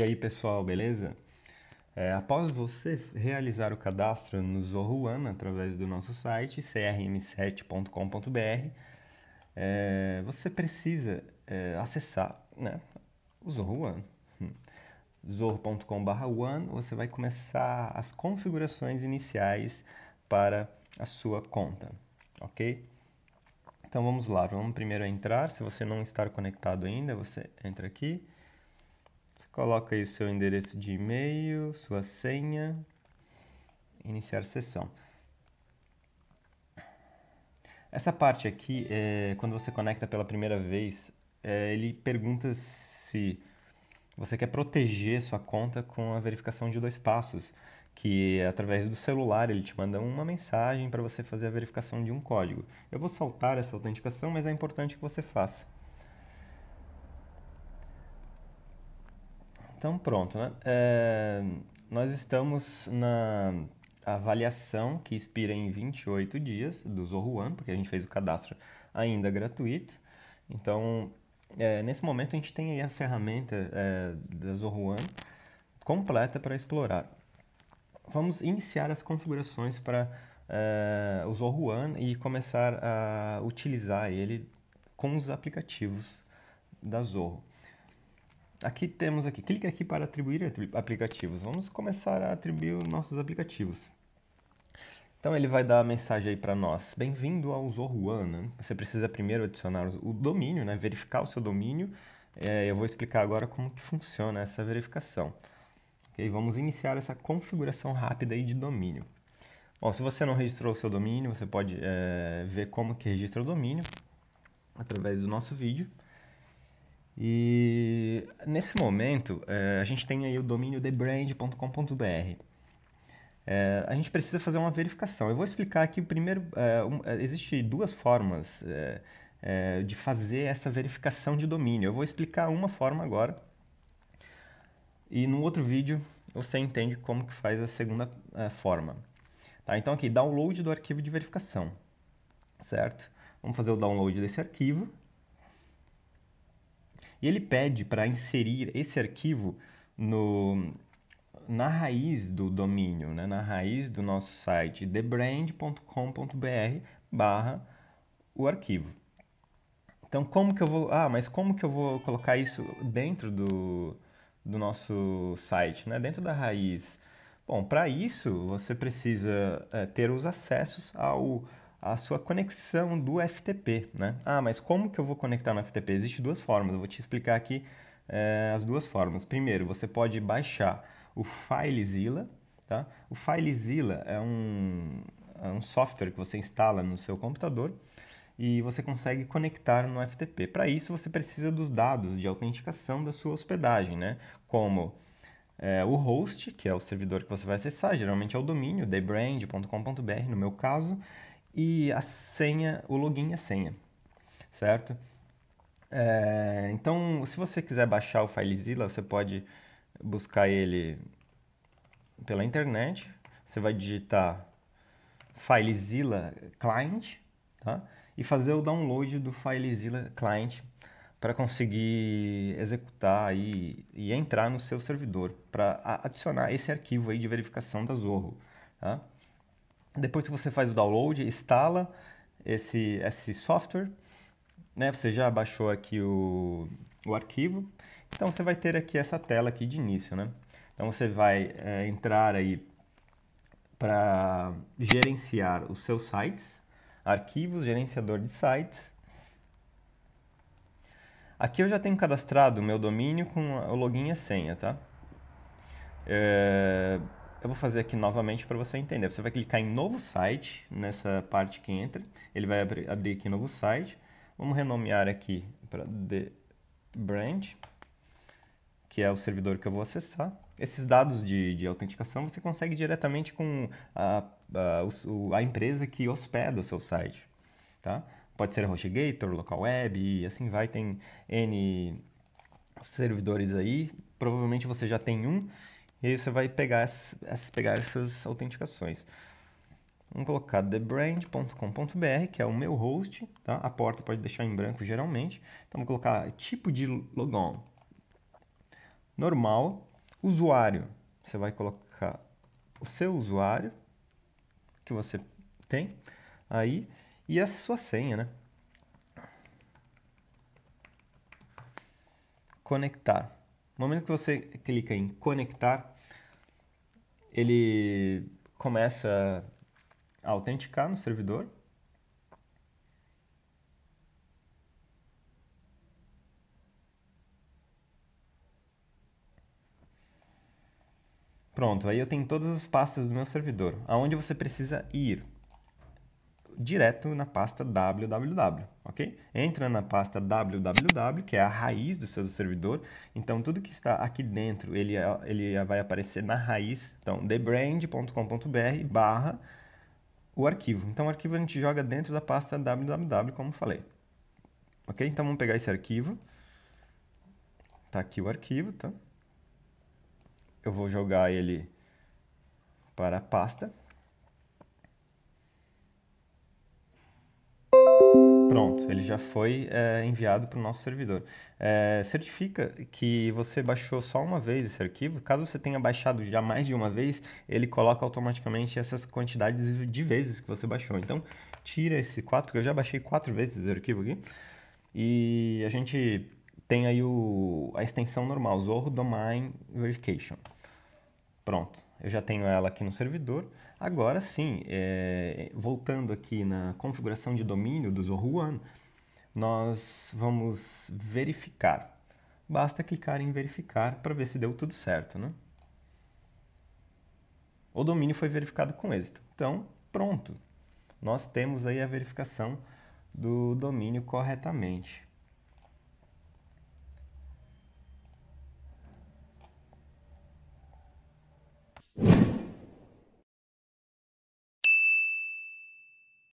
E aí pessoal, beleza? É, após você realizar o cadastro no Zorro One através do nosso site crm7.com.br, é, você precisa é, acessar né, o Zorro One. Hum. zorro.com.br One, você vai começar as configurações iniciais para a sua conta, ok? Então vamos lá, vamos primeiro entrar, se você não está conectado ainda, você entra aqui você coloca aí o seu endereço de e-mail, sua senha, iniciar sessão. Essa parte aqui, é, quando você conecta pela primeira vez, é, ele pergunta se você quer proteger sua conta com a verificação de dois passos, que é através do celular ele te manda uma mensagem para você fazer a verificação de um código. Eu vou saltar essa autenticação, mas é importante que você faça. Então, pronto, né? É, nós estamos na avaliação que expira em 28 dias do Zoruan, porque a gente fez o cadastro ainda gratuito. Então, é, nesse momento, a gente tem aí a ferramenta é, da Zoruan completa para explorar. Vamos iniciar as configurações para é, o Zoruan e começar a utilizar ele com os aplicativos da Zorro. Aqui temos aqui, clique aqui para atribuir aplicativos. Vamos começar a atribuir os nossos aplicativos. Então ele vai dar a mensagem aí para nós. Bem-vindo ao Zoruan. Né? Você precisa primeiro adicionar o domínio, né? verificar o seu domínio. É, eu vou explicar agora como que funciona essa verificação. Okay? Vamos iniciar essa configuração rápida aí de domínio. Bom, se você não registrou o seu domínio, você pode é, ver como que registra o domínio através do nosso vídeo. E nesse momento, é, a gente tem aí o domínio thebrand.com.br. É, eh, a gente precisa fazer uma verificação. Eu vou explicar aqui primeiro. É, um, existe duas formas é, de fazer essa verificação de domínio. Eu vou explicar uma forma agora. E no outro vídeo você entende como que faz a segunda forma. Tá, então aqui, download do arquivo de verificação. Certo? Vamos fazer o download desse arquivo. E ele pede para inserir esse arquivo no, na raiz do domínio, né? na raiz do nosso site, thebrand.com.br barra o arquivo. Então, como que eu vou... Ah, mas como que eu vou colocar isso dentro do, do nosso site, né? dentro da raiz? Bom, para isso, você precisa é, ter os acessos ao a sua conexão do FTP, né? Ah, mas como que eu vou conectar no FTP? Existem duas formas, eu vou te explicar aqui é, as duas formas. Primeiro, você pode baixar o FileZilla, tá? O FileZilla é um, é um software que você instala no seu computador e você consegue conectar no FTP. Para isso, você precisa dos dados de autenticação da sua hospedagem, né? Como é, o host, que é o servidor que você vai acessar, geralmente é o domínio, thebrand.com.br, no meu caso, e a senha, o login e a senha, certo? É, então, se você quiser baixar o FileZilla, você pode buscar ele pela internet. Você vai digitar FileZilla Client tá? e fazer o download do FileZilla Client para conseguir executar e, e entrar no seu servidor para adicionar esse arquivo aí de verificação da Zorro. Tá? Depois que você faz o download, instala esse, esse software. Né? Você já baixou aqui o, o arquivo. Então você vai ter aqui essa tela aqui de início. Né? Então você vai é, entrar aí para gerenciar os seus sites, arquivos, gerenciador de sites. Aqui eu já tenho cadastrado o meu domínio com o login e a senha, tá? É eu vou fazer aqui novamente para você entender. Você vai clicar em novo site, nessa parte que entra. Ele vai abrir, abrir aqui novo site. Vamos renomear aqui para The Brand, que é o servidor que eu vou acessar. Esses dados de, de autenticação você consegue diretamente com a, a, a empresa que hospeda o seu site. Tá? Pode ser HostGator, Local Web e assim vai. Tem N servidores aí. Provavelmente você já tem um e aí você vai pegar, essas, pegar essas autenticações. Vamos colocar thebrand.com.br, que é o meu host, tá? A porta pode deixar em branco geralmente. Então, vou colocar tipo de logon. Normal. Usuário. Você vai colocar o seu usuário que você tem aí e a sua senha, né? Conectar. No momento que você clica em conectar, ele começa a autenticar no servidor. Pronto, aí eu tenho todas as pastas do meu servidor, aonde você precisa ir direto na pasta www, ok? Entra na pasta www, que é a raiz do seu servidor. Então, tudo que está aqui dentro, ele, ele vai aparecer na raiz. Então, thebrand.com.br barra o arquivo. Então, o arquivo a gente joga dentro da pasta www, como falei. Ok? Então, vamos pegar esse arquivo. Tá aqui o arquivo, tá? Eu vou jogar ele para a pasta Pronto, ele já foi é, enviado para o nosso servidor. É, certifica que você baixou só uma vez esse arquivo. Caso você tenha baixado já mais de uma vez, ele coloca automaticamente essas quantidades de vezes que você baixou. Então, tira esse 4, porque eu já baixei 4 vezes esse arquivo aqui. E a gente tem aí o, a extensão normal, Zorro Domain Verification. Pronto eu já tenho ela aqui no servidor. Agora sim, é, voltando aqui na configuração de domínio do Zoho One, nós vamos verificar. Basta clicar em verificar para ver se deu tudo certo, né? O domínio foi verificado com êxito. Então, pronto. Nós temos aí a verificação do domínio corretamente.